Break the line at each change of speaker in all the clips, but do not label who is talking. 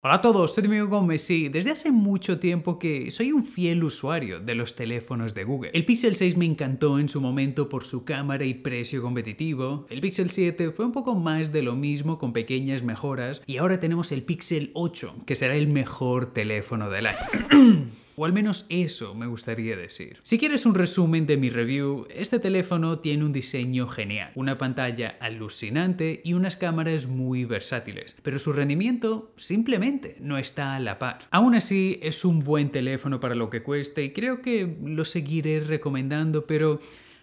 Hola a todos, soy Domingo Gómez y desde hace mucho tiempo que soy un fiel usuario de los teléfonos de Google. El Pixel 6 me encantó en su momento por su cámara y precio competitivo, el Pixel 7 fue un poco más de lo mismo con pequeñas mejoras y ahora tenemos el Pixel 8, que será el mejor teléfono del año. O al menos eso me gustaría decir. Si quieres un resumen de mi review, este teléfono tiene un diseño genial, una pantalla alucinante y unas cámaras muy versátiles, pero su rendimiento simplemente no está a la par. Aún así, es un buen teléfono para lo que cueste y creo que lo seguiré recomendando, pero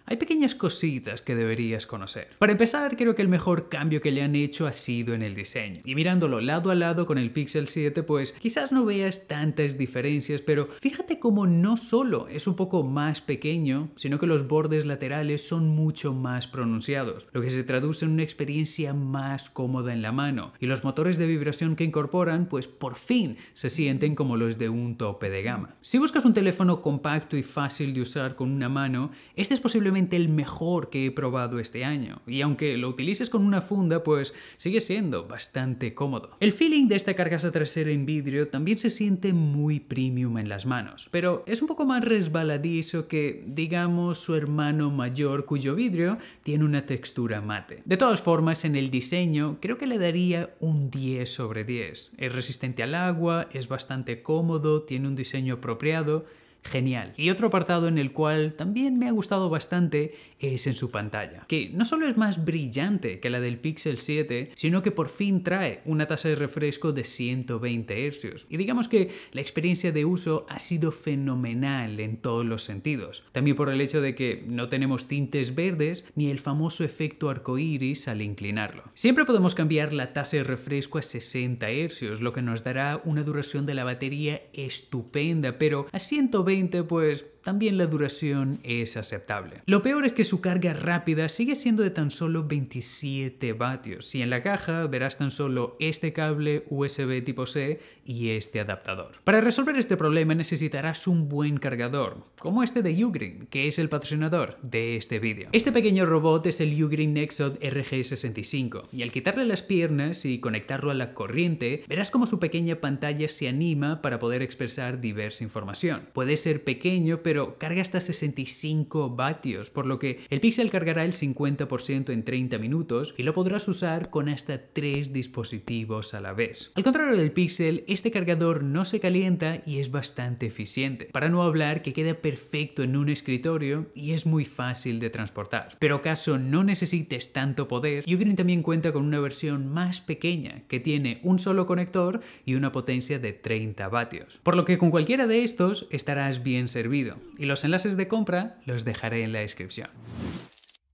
hay pequeñas cositas que deberías conocer. Para empezar, creo que el mejor cambio que le han hecho ha sido en el diseño. Y mirándolo lado a lado con el Pixel 7, pues quizás no veas tantas diferencias, pero fíjate cómo no solo es un poco más pequeño, sino que los bordes laterales son mucho más pronunciados, lo que se traduce en una experiencia más cómoda en la mano. Y los motores de vibración que incorporan, pues por fin se sienten como los de un tope de gama. Si buscas un teléfono compacto y fácil de usar con una mano, este es posiblemente el mejor que he probado este año, y aunque lo utilices con una funda, pues sigue siendo bastante cómodo. El feeling de esta carcasa trasera en vidrio también se siente muy premium en las manos, pero es un poco más resbaladizo que, digamos, su hermano mayor cuyo vidrio tiene una textura mate. De todas formas, en el diseño creo que le daría un 10 sobre 10. Es resistente al agua, es bastante cómodo, tiene un diseño apropiado, Genial. Y otro apartado en el cual también me ha gustado bastante es en su pantalla, que no solo es más brillante que la del Pixel 7, sino que por fin trae una tasa de refresco de 120 Hz. Y digamos que la experiencia de uso ha sido fenomenal en todos los sentidos. También por el hecho de que no tenemos tintes verdes ni el famoso efecto arcoíris al inclinarlo. Siempre podemos cambiar la tasa de refresco a 60 Hz, lo que nos dará una duración de la batería estupenda, pero a 120 20, pues también la duración es aceptable. Lo peor es que su carga rápida sigue siendo de tan solo 27 vatios y en la caja verás tan solo este cable USB tipo C y este adaptador. Para resolver este problema necesitarás un buen cargador, como este de Ugreen, que es el patrocinador de este vídeo. Este pequeño robot es el Ugreen Nexod RG65 y al quitarle las piernas y conectarlo a la corriente, verás como su pequeña pantalla se anima para poder expresar diversa información. Puede ser pequeño pero pero carga hasta 65 vatios, por lo que el Pixel cargará el 50% en 30 minutos y lo podrás usar con hasta 3 dispositivos a la vez. Al contrario del Pixel, este cargador no se calienta y es bastante eficiente, para no hablar que queda perfecto en un escritorio y es muy fácil de transportar. Pero caso no necesites tanto poder, Ugreen también cuenta con una versión más pequeña que tiene un solo conector y una potencia de 30 vatios, por lo que con cualquiera de estos estarás bien servido y los enlaces de compra los dejaré en la descripción.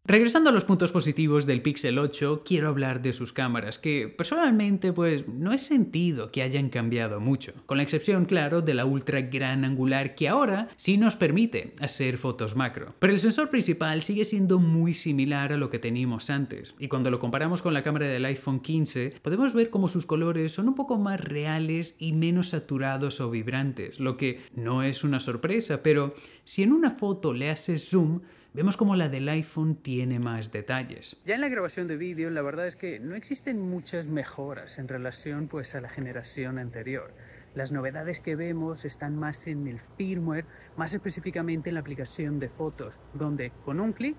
Regresando a los puntos positivos del Pixel 8, quiero hablar de sus cámaras, que personalmente pues no he sentido que hayan cambiado mucho, con la excepción claro de la ultra gran angular que ahora sí nos permite hacer fotos macro. Pero el sensor principal sigue siendo muy similar a lo que teníamos antes, y cuando lo comparamos con la cámara del iPhone 15 podemos ver como sus colores son un poco más reales y menos saturados o vibrantes, lo que no es una sorpresa, pero si en una foto le haces zoom, Vemos como la del iPhone tiene más detalles. Ya en la grabación de vídeo, la verdad es que no existen muchas mejoras en relación pues, a la generación anterior. Las novedades que vemos están más en el firmware, más específicamente en la aplicación de fotos, donde con un clic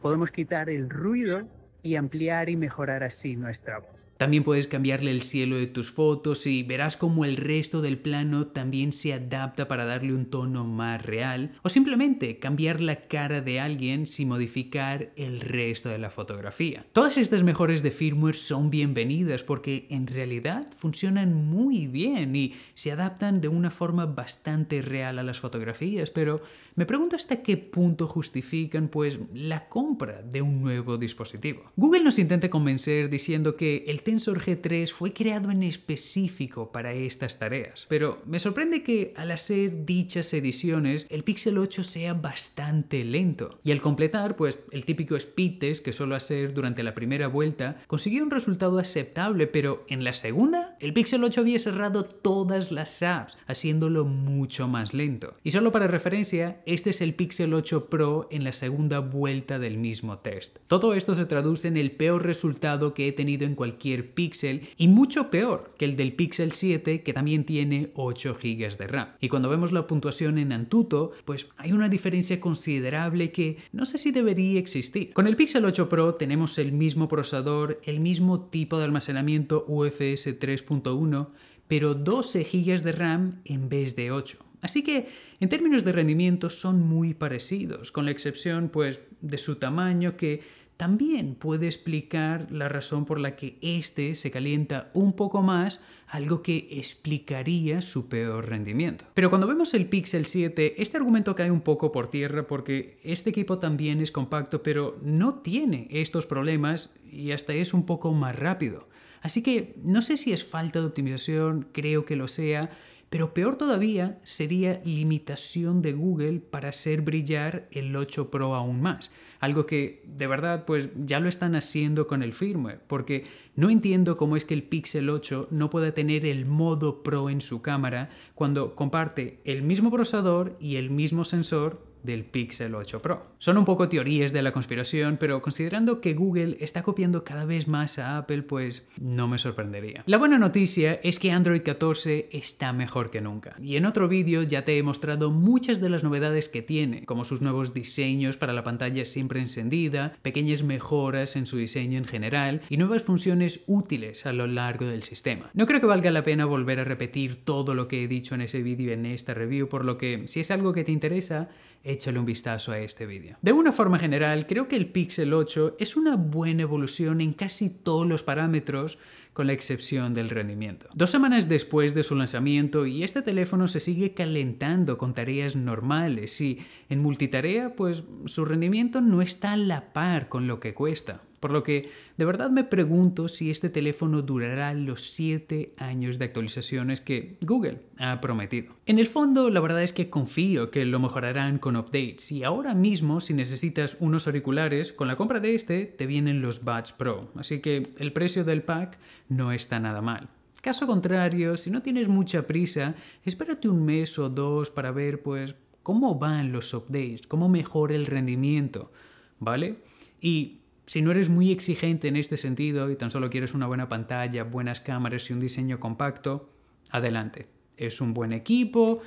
podemos quitar el ruido y ampliar y mejorar así nuestra voz. También puedes cambiarle el cielo de tus fotos y verás cómo el resto del plano también se adapta para darle un tono más real o simplemente cambiar la cara de alguien sin modificar el resto de la fotografía. Todas estas mejores de firmware son bienvenidas porque en realidad funcionan muy bien y se adaptan de una forma bastante real a las fotografías, pero me pregunto hasta qué punto justifican pues la compra de un nuevo dispositivo. Google nos intenta convencer diciendo que el Tensor G3 fue creado en específico para estas tareas, pero me sorprende que al hacer dichas ediciones el Pixel 8 sea bastante lento y al completar pues el típico speed test que suelo hacer durante la primera vuelta consiguió un resultado aceptable, pero en la segunda el Pixel 8 había cerrado todas las apps, haciéndolo mucho más lento. Y solo para referencia, este es el Pixel 8 Pro en la segunda vuelta del mismo test. Todo esto se traduce en el peor resultado que he tenido en cualquier Pixel y mucho peor que el del Pixel 7 que también tiene 8 GB de RAM. Y cuando vemos la puntuación en Antutu, pues hay una diferencia considerable que no sé si debería existir. Con el Pixel 8 Pro tenemos el mismo procesador, el mismo tipo de almacenamiento UFS 3.1, pero 12 GB de RAM en vez de 8. Así que en términos de rendimiento son muy parecidos, con la excepción pues de su tamaño que también puede explicar la razón por la que este se calienta un poco más, algo que explicaría su peor rendimiento. Pero cuando vemos el Pixel 7, este argumento cae un poco por tierra porque este equipo también es compacto, pero no tiene estos problemas y hasta es un poco más rápido. Así que no sé si es falta de optimización, creo que lo sea, pero peor todavía sería limitación de Google para hacer brillar el 8 Pro aún más. Algo que de verdad pues ya lo están haciendo con el firmware, porque no entiendo cómo es que el Pixel 8 no pueda tener el modo Pro en su cámara cuando comparte el mismo procesador y el mismo sensor del Pixel 8 Pro. Son un poco teorías de la conspiración, pero considerando que Google está copiando cada vez más a Apple, pues no me sorprendería. La buena noticia es que Android 14 está mejor que nunca. Y en otro vídeo ya te he mostrado muchas de las novedades que tiene, como sus nuevos diseños para la pantalla siempre encendida, pequeñas mejoras en su diseño en general y nuevas funciones útiles a lo largo del sistema. No creo que valga la pena volver a repetir todo lo que he dicho en ese vídeo en esta review, por lo que si es algo que te interesa, échale un vistazo a este vídeo. De una forma general, creo que el Pixel 8 es una buena evolución en casi todos los parámetros con la excepción del rendimiento. Dos semanas después de su lanzamiento y este teléfono se sigue calentando con tareas normales y en multitarea pues su rendimiento no está a la par con lo que cuesta. Por lo que de verdad me pregunto si este teléfono durará los 7 años de actualizaciones que Google ha prometido. En el fondo, la verdad es que confío que lo mejorarán con updates y ahora mismo si necesitas unos auriculares, con la compra de este te vienen los Buds Pro, así que el precio del pack no está nada mal. Caso contrario, si no tienes mucha prisa, espérate un mes o dos para ver pues cómo van los updates, cómo mejora el rendimiento, ¿vale? Y si no eres muy exigente en este sentido y tan solo quieres una buena pantalla, buenas cámaras y un diseño compacto, adelante. Es un buen equipo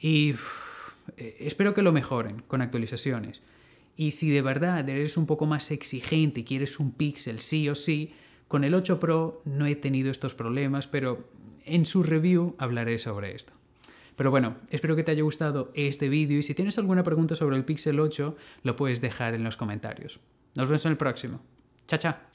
y eh, espero que lo mejoren con actualizaciones. Y si de verdad eres un poco más exigente y quieres un pixel sí o sí, con el 8 Pro no he tenido estos problemas, pero en su review hablaré sobre esto. Pero bueno, espero que te haya gustado este vídeo y si tienes alguna pregunta sobre el Pixel 8, lo puedes dejar en los comentarios. Nos vemos en el próximo. Chao, chao.